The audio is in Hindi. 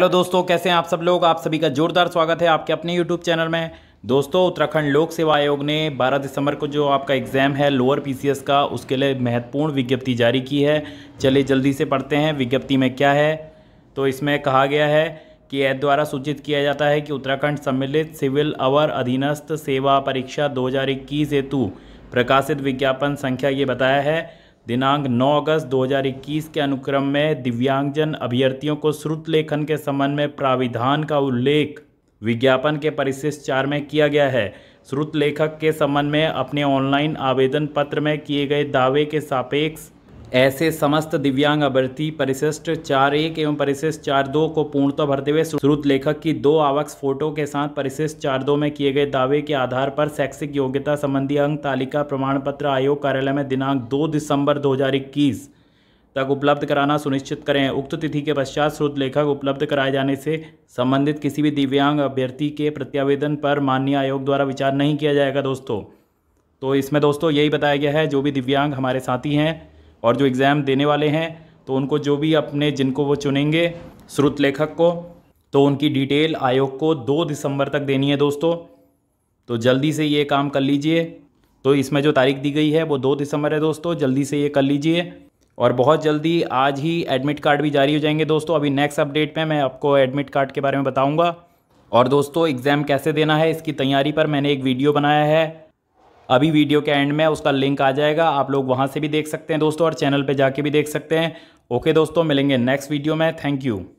हेलो दोस्तों कैसे हैं आप सब लोग आप सभी का जोरदार स्वागत है आपके अपने यूट्यूब चैनल में दोस्तों उत्तराखंड लोक सेवा आयोग ने 12 दिसंबर को जो आपका एग्ज़ाम है लोअर पीसीएस का उसके लिए महत्वपूर्ण विज्ञप्ति जारी की है चलिए जल्दी से पढ़ते हैं विज्ञप्ति में क्या है तो इसमें कहा गया है कि ऐप द्वारा सूचित किया जाता है कि उत्तराखंड सम्मिलित सिविल अवर अधीनस्थ सेवा परीक्षा दो हेतु प्रकाशित विज्ञापन संख्या ये बताया है दिनांक 9 अगस्त 2021 के अनुक्रम में दिव्यांगजन अभ्यर्थियों को श्रुत लेखन के संबंध में प्राविधान का उल्लेख विज्ञापन के परिशिष्ट चार में किया गया है श्रुत लेखक के संबंध में अपने ऑनलाइन आवेदन पत्र में किए गए दावे के सापेक्ष ऐसे समस्त दिव्यांग अभ्यर्थी परिशिष्ट चार एक एवं परिशिष्ट चार दो को पूर्णतः भरते हुए श्रुत लेखक की दो आवक्स फोटो के साथ परिशिष्ट चार दो में किए गए दावे के आधार पर शैक्षिक योग्यता संबंधी अंक तालिका प्रमाण पत्र आयोग कार्यालय में दिनांक दो दिसंबर 2021 तक उपलब्ध कराना सुनिश्चित करें उक्त तिथि के पश्चात श्रुत लेखक उपलब्ध कराए जाने से संबंधित किसी भी दिव्यांग अभ्यर्थी के प्रत्यावेदन पर माननीय आयोग द्वारा विचार नहीं किया जाएगा दोस्तों तो इसमें दोस्तों यही बताया गया है जो भी दिव्यांग हमारे साथी हैं और जो एग्ज़ाम देने वाले हैं तो उनको जो भी अपने जिनको वो चुनेंगे श्रुत लेखक को तो उनकी डिटेल आयोग को दो दिसंबर तक देनी है दोस्तों तो जल्दी से ये काम कर लीजिए तो इसमें जो तारीख दी गई है वो दो दिसंबर है दोस्तों जल्दी से ये कर लीजिए और बहुत जल्दी आज ही एडमिट कार्ड भी जारी हो जाएंगे दोस्तों अभी नेक्स्ट अपडेट में मैं आपको एडमिट कार्ड के बारे में बताऊंगा और दोस्तों एग्ज़ाम कैसे देना है इसकी तैयारी पर मैंने एक वीडियो बनाया है अभी वीडियो के एंड में उसका लिंक आ जाएगा आप लोग वहाँ से भी देख सकते हैं दोस्तों और चैनल पर जाके भी देख सकते हैं ओके दोस्तों मिलेंगे नेक्स्ट वीडियो में थैंक यू